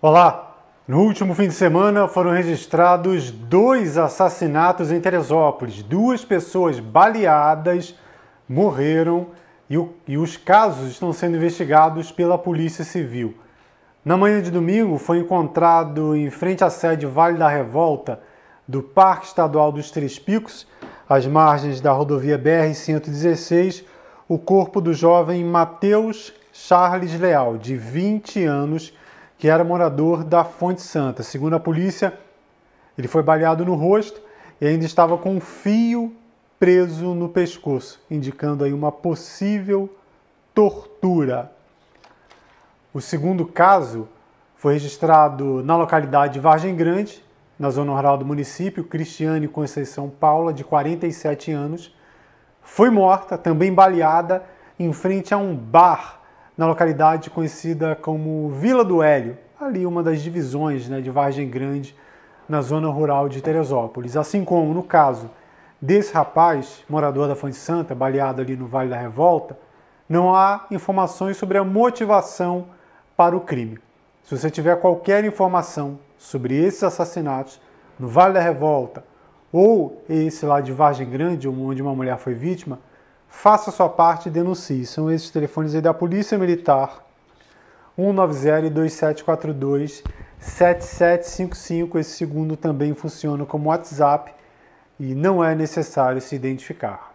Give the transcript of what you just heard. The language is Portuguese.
Olá! No último fim de semana foram registrados dois assassinatos em Teresópolis. Duas pessoas baleadas morreram e, o, e, os casos estão sendo investigados pela Polícia Civil. Na manhã de domingo foi encontrado em frente à sede Vale da Revolta do Parque Estadual dos Três Picos, às margens da rodovia BR-116, o corpo do jovem Matheus Charles Leal, de 20 anos que era morador da Fonte Santa. Segundo a polícia, ele foi baleado no rosto e ainda estava com um fio preso no pescoço, indicando aí uma possível tortura. O segundo caso foi registrado na localidade de Vargem Grande, na zona rural do município. Cristiane Conceição Paula, de 47 anos, foi morta, também baleada, em frente a um bar na localidade conhecida como Vila do Hélio, ali uma das divisões né, de Vargem Grande, na zona rural de Teresópolis. Assim como no caso desse rapaz, morador da Fonte Santa, baleado ali no Vale da Revolta, não há informações sobre a motivação para o crime. Se você tiver qualquer informação sobre esses assassinatos no Vale da Revolta ou esse lá de Vargem Grande, onde uma mulher foi vítima, Faça sua parte e denuncie. São esses telefones aí da Polícia Militar, 190 e 2742 7755. Esse segundo também funciona como WhatsApp e não é necessário se identificar.